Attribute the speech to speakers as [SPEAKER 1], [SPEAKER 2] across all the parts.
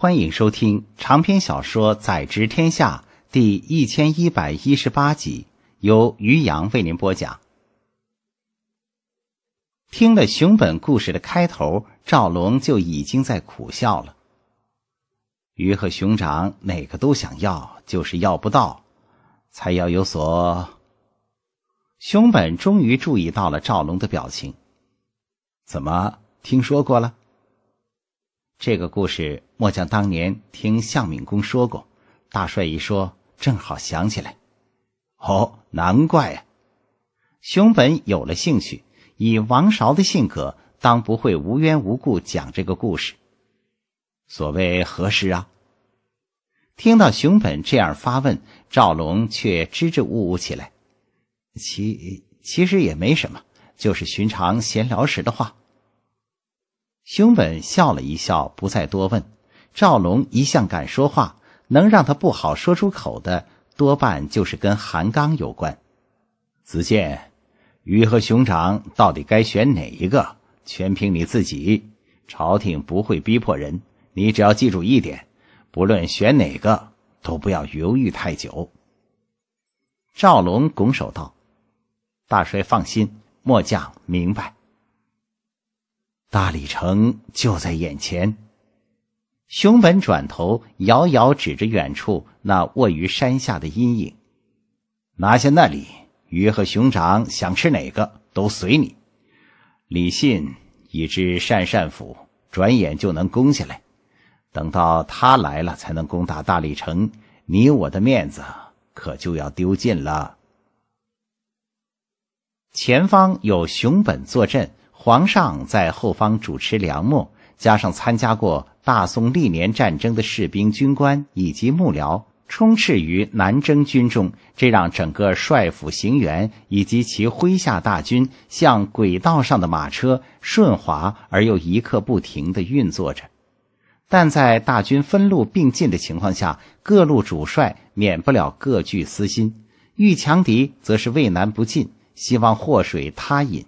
[SPEAKER 1] 欢迎收听长篇小说《宰执天下》第一千一百一十八集，由于洋为您播讲。听了熊本故事的开头，赵龙就已经在苦笑了。鱼和熊掌哪个都想要，就是要不到，才要有所。熊本终于注意到了赵龙的表情，怎么听说过了？这个故事，末将当年听向敏公说过。大帅一说，正好想起来。哦，难怪啊！熊本有了兴趣。以王韶的性格，当不会无缘无故讲这个故事。所谓何事啊？听到熊本这样发问，赵龙却支支吾吾起来。其其实也没什么，就是寻常闲聊时的话。熊本笑了一笑，不再多问。赵龙一向敢说话，能让他不好说出口的，多半就是跟韩刚有关。子建，鱼和熊掌到底该选哪一个？全凭你自己。朝廷不会逼迫人，你只要记住一点：不论选哪个，都不要犹豫太久。赵龙拱手道：“大帅放心，末将明白。”大理城就在眼前。熊本转头，遥遥指着远处那卧于山下的阴影，拿下那里，鱼和熊掌想吃哪个都随你。李信已知善善府，转眼就能攻下来。等到他来了，才能攻打大理城，你我的面子可就要丢尽了。前方有熊本坐镇。皇上在后方主持粮秣，加上参加过大宋历年战争的士兵、军官以及幕僚，充斥于南征军中，这让整个帅府行辕以及其麾下大军，像轨道上的马车，顺滑而又一刻不停地运作着。但在大军分路并进的情况下，各路主帅免不了各具私心，遇强敌则是畏难不进，希望祸水他引。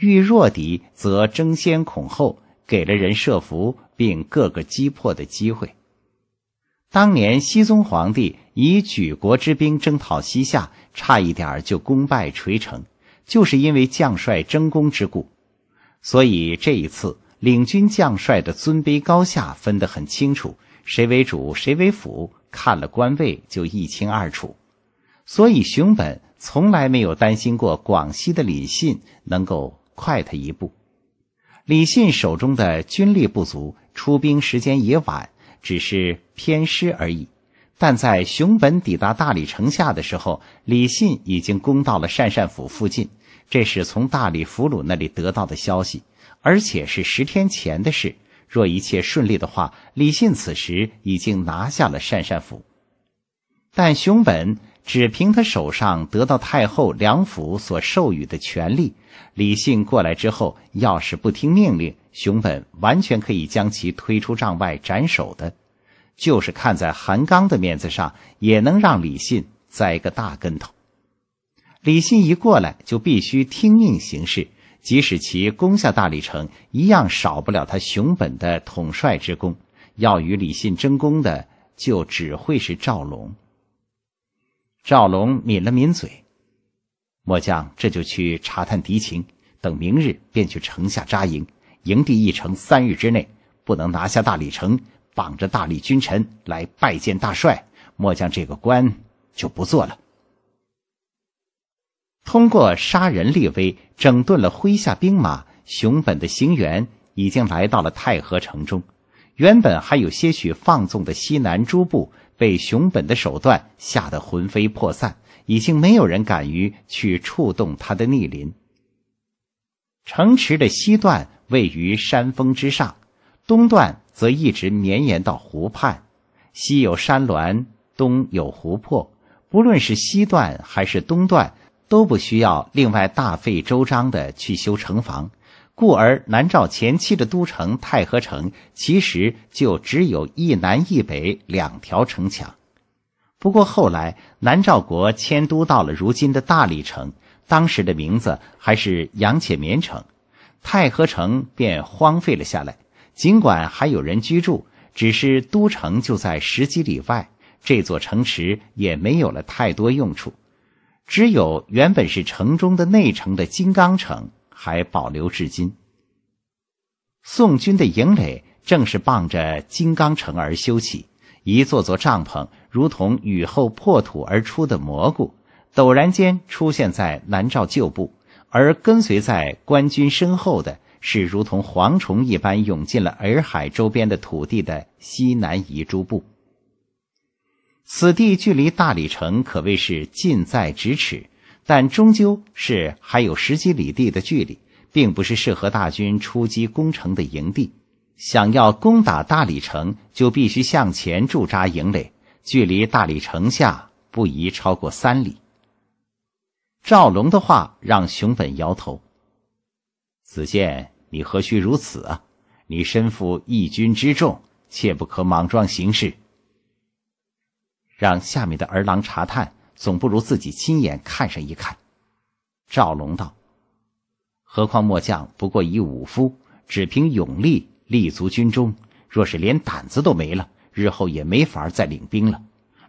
[SPEAKER 1] 遇弱敌则争先恐后，给了人设伏并各个击破的机会。当年，熙宗皇帝以举国之兵征讨西夏，差一点就功败垂成，就是因为将帅争功之故。所以，这一次领军将帅的尊卑高下分得很清楚，谁为主谁为辅，看了官位就一清二楚。所以，熊本从来没有担心过广西的李信能够。快他一步，李信手中的军力不足，出兵时间也晚，只是偏师而已。但在熊本抵达大理城下的时候，李信已经攻到了善善府附近。这是从大理俘虏那里得到的消息，而且是十天前的事。若一切顺利的话，李信此时已经拿下了善善府，但熊本。只凭他手上得到太后梁府所授予的权利，李信过来之后，要是不听命令，熊本完全可以将其推出帐外斩首的。就是看在韩刚的面子上，也能让李信栽个大跟头。李信一过来，就必须听命行事，即使其攻下大理城，一样少不了他熊本的统帅之功。要与李信争功的，就只会是赵龙。赵龙抿了抿嘴，末将这就去查探敌情，等明日便去城下扎营。营地一城三日之内不能拿下大理城，绑着大理君臣来拜见大帅，末将这个官就不做了。通过杀人立威，整顿了麾下兵马。熊本的行员已经来到了太和城中，原本还有些许放纵的西南诸部。被熊本的手段吓得魂飞魄散，已经没有人敢于去触动他的逆鳞。城池的西段位于山峰之上，东段则一直绵延到湖畔。西有山峦，东有湖泊。不论是西段还是东段，都不需要另外大费周章的去修城防。故而南诏前期的都城太和城，其实就只有一南一北两条城墙。不过后来南诏国迁都到了如今的大理城，当时的名字还是杨且绵城，太和城便荒废了下来。尽管还有人居住，只是都城就在十几里外，这座城池也没有了太多用处，只有原本是城中的内城的金刚城。还保留至今。宋军的营垒正是傍着金刚城而修起，一座座帐篷如同雨后破土而出的蘑菇，陡然间出现在南诏旧部。而跟随在官军身后的是如同蝗虫一般涌进了洱海周边的土地的西南夷诸部。此地距离大理城可谓是近在咫尺。但终究是还有十几里地的距离，并不是适合大军出击攻城的营地。想要攻打大理城，就必须向前驻扎营垒，距离大理城下不宜超过三里。赵龙的话让熊本摇头：“子建，你何须如此啊？你身负一军之重，切不可莽撞行事。让下面的儿郎查探。”总不如自己亲眼看上一看。赵龙道：“何况末将不过一武夫，只凭勇力立足军中。若是连胆子都没了，日后也没法再领兵了。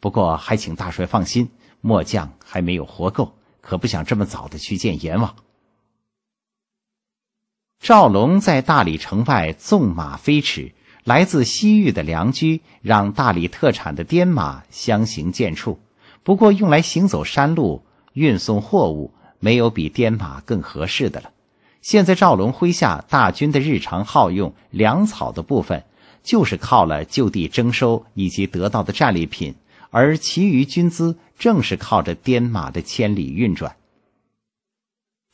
[SPEAKER 1] 不过，还请大帅放心，末将还没有活够，可不想这么早的去见阎王。”赵龙在大理城外纵马飞驰，来自西域的良驹让大理特产的滇马相形见绌。不过，用来行走山路、运送货物，没有比颠马更合适的了。现在赵龙麾下大军的日常耗用粮草的部分，就是靠了就地征收以及得到的战利品；而其余军资，正是靠着颠马的千里运转。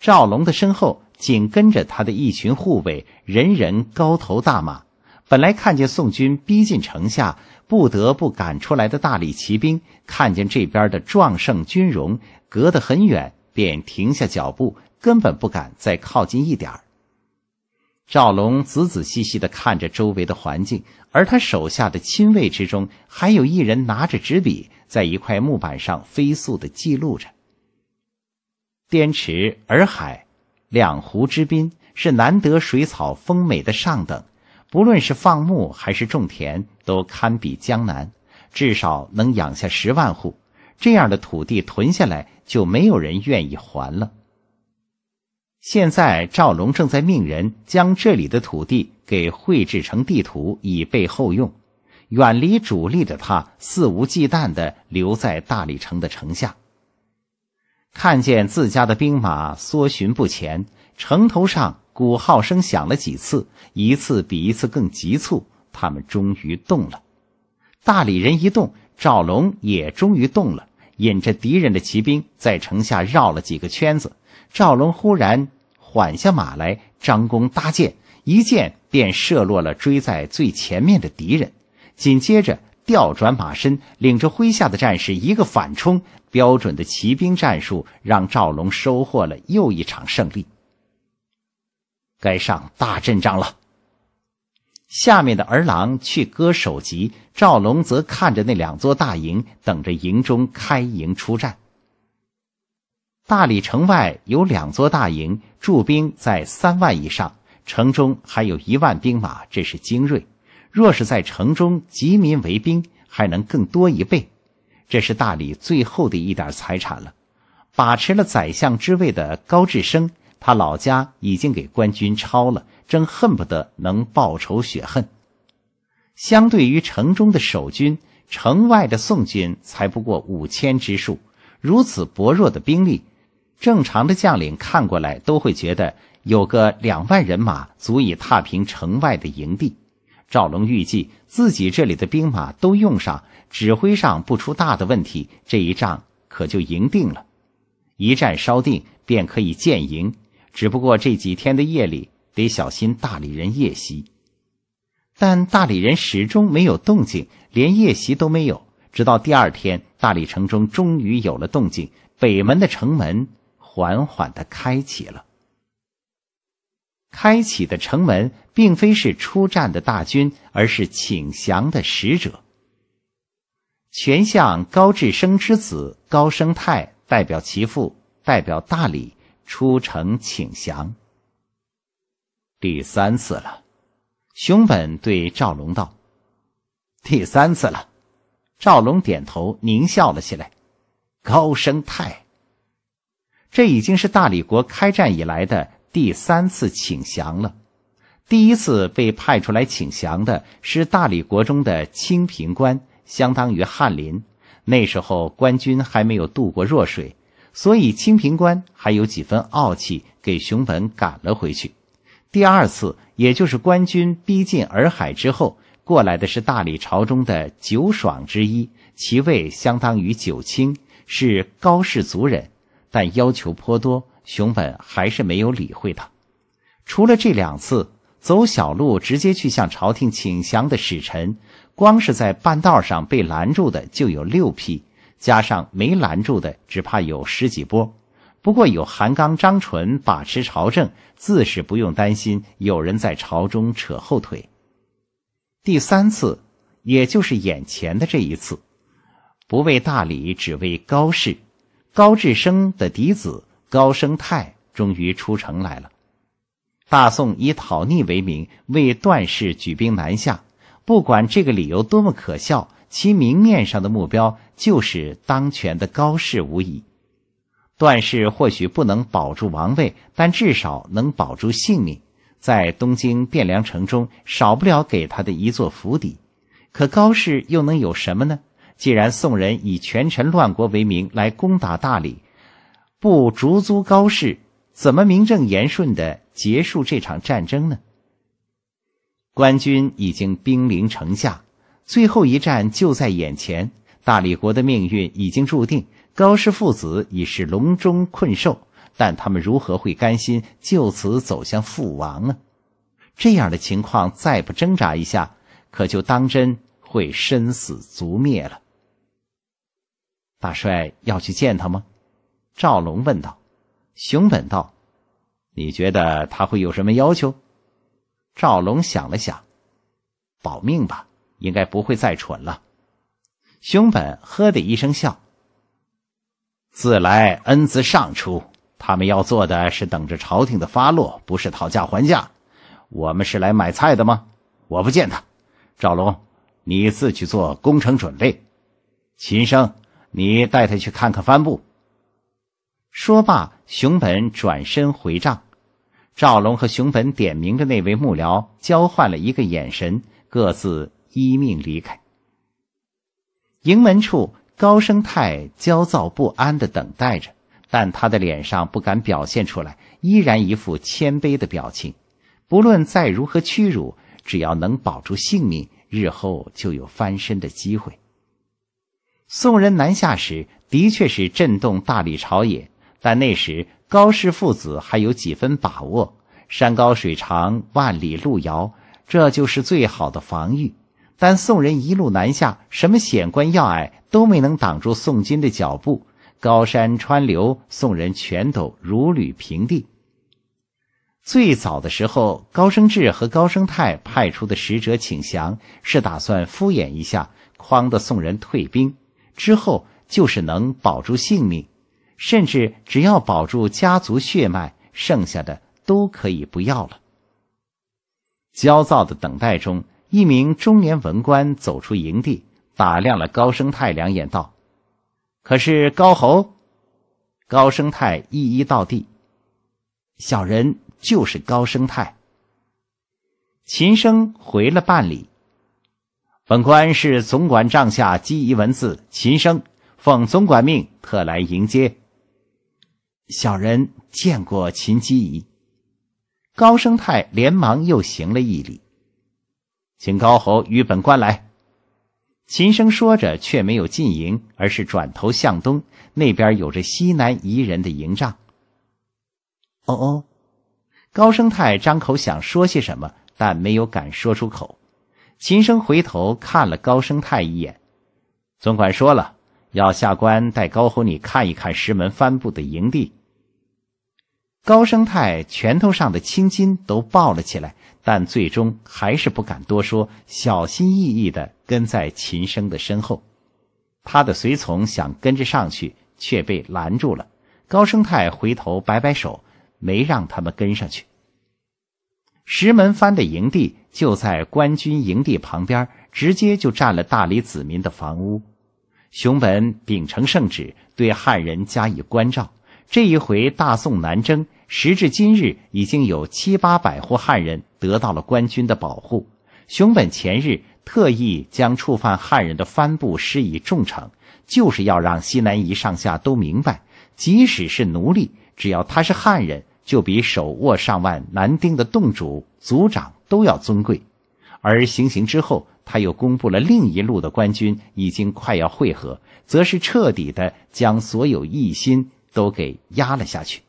[SPEAKER 1] 赵龙的身后，紧跟着他的一群护卫，人人高头大马。本来看见宋军逼近城下，不得不赶出来的大理骑兵，看见这边的壮盛军容，隔得很远便停下脚步，根本不敢再靠近一点赵龙仔仔细细地看着周围的环境，而他手下的亲卫之中，还有一人拿着纸笔，在一块木板上飞速的记录着。滇池、洱海，两湖之滨是难得水草丰美的上等。不论是放牧还是种田，都堪比江南，至少能养下十万户。这样的土地囤下来，就没有人愿意还了。现在赵龙正在命人将这里的土地给绘制成地图，以备后用。远离主力的他，肆无忌惮的留在大理城的城下，看见自家的兵马搜寻不前，城头上。鼓号声响了几次，一次比一次更急促。他们终于动了。大理人一动，赵龙也终于动了，引着敌人的骑兵在城下绕了几个圈子。赵龙忽然缓下马来，张弓搭箭，一箭便射落了追在最前面的敌人。紧接着，调转马身，领着麾下的战士一个反冲，标准的骑兵战术让赵龙收获了又一场胜利。该上大阵仗了。下面的儿郎去割首级，赵龙则看着那两座大营，等着营中开营出战。大理城外有两座大营，驻兵在三万以上，城中还有一万兵马，这是精锐。若是在城中集民为兵，还能更多一倍。这是大理最后的一点财产了。把持了宰相之位的高智生。他老家已经给官军抄了，正恨不得能报仇雪恨。相对于城中的守军，城外的宋军才不过五千之数。如此薄弱的兵力，正常的将领看过来都会觉得有个两万人马足以踏平城外的营地。赵龙预计自己这里的兵马都用上，指挥上不出大的问题，这一仗可就赢定了。一战稍定，便可以建营。只不过这几天的夜里得小心大理人夜袭，但大理人始终没有动静，连夜袭都没有。直到第二天，大理城中终于有了动静，北门的城门缓缓的开启了。开启的城门并非是出战的大军，而是请降的使者。全相高志生之子高生泰代表其父，代表大理。出城请降，第三次了。熊本对赵龙道：“第三次了。”赵龙点头，狞笑了起来。高升太这已经是大理国开战以来的第三次请降了。第一次被派出来请降的是大理国中的清平官，相当于翰林。那时候官军还没有渡过弱水。所以，清平官还有几分傲气，给熊本赶了回去。第二次，也就是官军逼近洱海之后，过来的是大理朝中的九爽之一，其位相当于九卿，是高氏族人，但要求颇多。熊本还是没有理会他。除了这两次走小路直接去向朝廷请降的使臣，光是在半道上被拦住的就有六批。加上没拦住的，只怕有十几波。不过有韩刚、张纯把持朝政，自是不用担心有人在朝中扯后腿。第三次，也就是眼前的这一次，不为大礼，只为高氏。高志生的嫡子高升泰终于出城来了。大宋以讨逆为名，为段氏举兵南下，不管这个理由多么可笑。其明面上的目标就是当权的高氏无疑，段氏或许不能保住王位，但至少能保住性命，在东京汴梁城中少不了给他的一座府邸。可高氏又能有什么呢？既然宋人以权臣乱国为名来攻打大理，不逐租高氏，怎么名正言顺的结束这场战争呢？官军已经兵临城下。最后一战就在眼前，大理国的命运已经注定。高氏父子已是笼中困兽，但他们如何会甘心就此走向覆亡啊？这样的情况再不挣扎一下，可就当真会身死族灭了。大帅要去见他吗？赵龙问道。熊本道：“你觉得他会有什么要求？”赵龙想了想：“保命吧。”应该不会再蠢了。熊本呵的一声笑，自来恩自上出，他们要做的是等着朝廷的发落，不是讨价还价。我们是来买菜的吗？我不见他。赵龙，你自去做工程准备。秦生，你带他去看看帆布。说罢，熊本转身回帐。赵龙和熊本点名的那位幕僚交换了一个眼神，各自。依命离开。营门处，高升泰焦躁不安的等待着，但他的脸上不敢表现出来，依然一副谦卑的表情。不论再如何屈辱，只要能保住性命，日后就有翻身的机会。宋人南下时，的确是震动大理朝野，但那时高氏父子还有几分把握。山高水长，万里路遥，这就是最好的防御。但宋人一路南下，什么险关要隘都没能挡住宋军的脚步。高山川流，宋人全都如履平地。最早的时候，高升志和高升泰派出的使者请降，是打算敷衍一下，诓的宋人退兵。之后就是能保住性命，甚至只要保住家族血脉，剩下的都可以不要了。焦躁的等待中。一名中年文官走出营地，打量了高升泰两眼，道：“可是高侯？”高升泰一一道地：“小人就是高升泰。”秦升回了半礼：“本官是总管帐下机宜文字秦升，奉总管命特来迎接。”小人见过秦机宜。高升泰连忙又行了一礼。请高侯与本官来。秦升说着，却没有进营，而是转头向东，那边有着西南夷人的营帐。哦哦，高升泰张口想说些什么，但没有敢说出口。秦升回头看了高升泰一眼，总管说了，要下官带高侯你看一看石门帆布的营地。高升泰拳头上的青筋都暴了起来。但最终还是不敢多说，小心翼翼地跟在秦升的身后。他的随从想跟着上去，却被拦住了。高升泰回头摆摆手，没让他们跟上去。石门藩的营地就在官军营地旁边，直接就占了大理子民的房屋。熊本秉承圣旨，对汉人加以关照。这一回大宋南征。时至今日，已经有七八百户汉人得到了官军的保护。熊本前日特意将触犯汉人的帆布施以重惩，就是要让西南夷上下都明白，即使是奴隶，只要他是汉人，就比手握上万男丁的洞主族长都要尊贵。而行刑之后，他又公布了另一路的官军已经快要会合，则是彻底的将所有异心都给压了下去。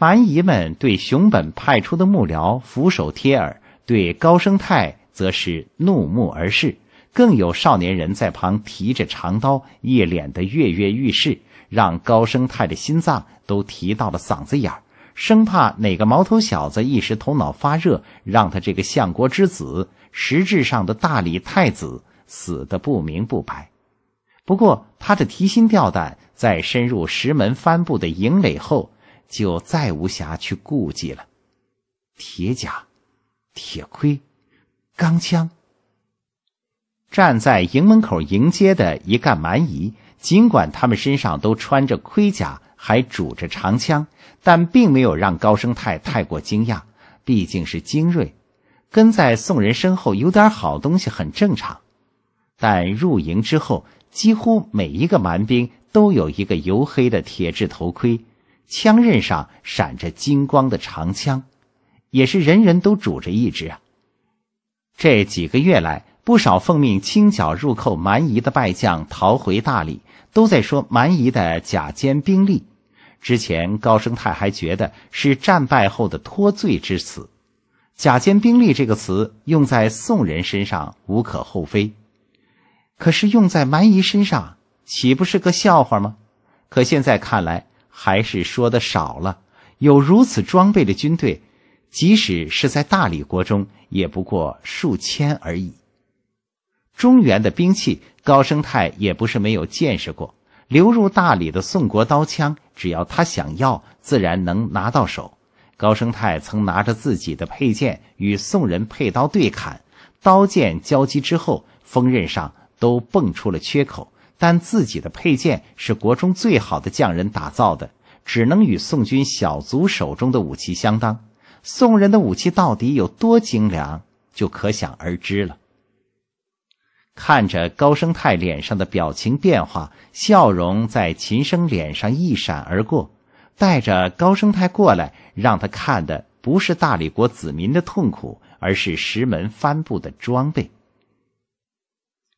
[SPEAKER 1] 蛮夷们对熊本派出的幕僚俯首帖耳，对高升泰则是怒目而视。更有少年人在旁提着长刀，一脸的跃跃欲试，让高升泰的心脏都提到了嗓子眼儿，生怕哪个毛头小子一时头脑发热，让他这个相国之子、实质上的大理太子死得不明不白。不过他的提心吊胆，在深入石门帆布的营垒后。就再无暇去顾忌了。铁甲、铁盔、钢枪，站在营门口迎接的一干蛮夷，尽管他们身上都穿着盔甲，还拄着长枪，但并没有让高升泰太过惊讶。毕竟是精锐，跟在宋人身后有点好东西很正常。但入营之后，几乎每一个蛮兵都有一个油黑的铁制头盔。枪刃上闪着金光的长枪，也是人人都拄着一支啊。这几个月来，不少奉命清剿入寇蛮夷的败将逃回大理，都在说蛮夷的假坚兵力。之前高升泰还觉得是战败后的脱罪之词，“假坚兵力”这个词用在宋人身上无可厚非，可是用在蛮夷身上岂不是个笑话吗？可现在看来。还是说的少了，有如此装备的军队，即使是在大理国中，也不过数千而已。中原的兵器，高升泰也不是没有见识过。流入大理的宋国刀枪，只要他想要，自然能拿到手。高升泰曾拿着自己的佩剑与宋人佩刀对砍，刀剑交击之后，锋刃上都蹦出了缺口。但自己的佩剑是国中最好的匠人打造的，只能与宋军小卒手中的武器相当。宋人的武器到底有多精良，就可想而知了。看着高升泰脸上的表情变化，笑容在秦升脸上一闪而过，带着高升泰过来，让他看的不是大理国子民的痛苦，而是石门帆布的装备。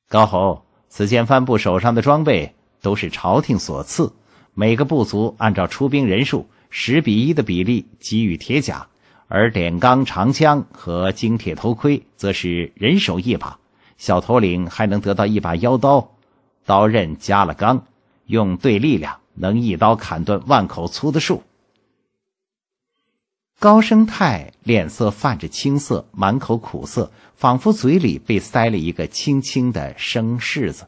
[SPEAKER 1] 高侯。此前帆布手上的装备都是朝廷所赐，每个部族按照出兵人数十比一的比例给予铁甲，而点钢长枪和精铁头盔则是人手一把，小头领还能得到一把腰刀，刀刃加了钢，用对力量能一刀砍断万口粗的树。高升泰脸色泛着青色，满口苦涩，仿佛嘴里被塞了一个青青的生柿子。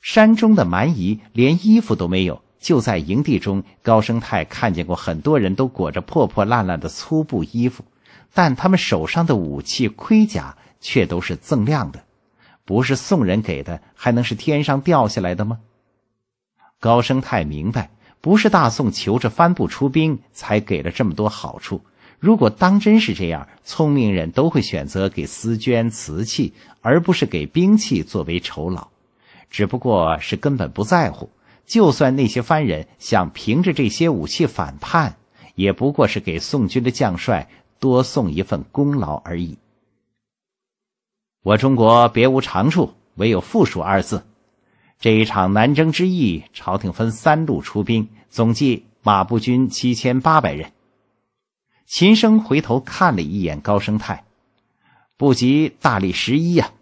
[SPEAKER 1] 山中的蛮夷连衣服都没有，就在营地中，高升泰看见过很多人都裹着破破烂烂的粗布衣服，但他们手上的武器、盔甲却都是锃亮的，不是宋人给的，还能是天上掉下来的吗？高升泰明白。不是大宋求着帆布出兵才给了这么多好处。如果当真是这样，聪明人都会选择给丝绢、瓷器，而不是给兵器作为酬劳。只不过是根本不在乎，就算那些藩人想凭着这些武器反叛，也不过是给宋军的将帅多送一份功劳而已。我中国别无长处，唯有附属二字。这一场南征之役，朝廷分三路出兵，总计马步军七千八百人。秦升回头看了一眼高升泰，不及大理十一呀。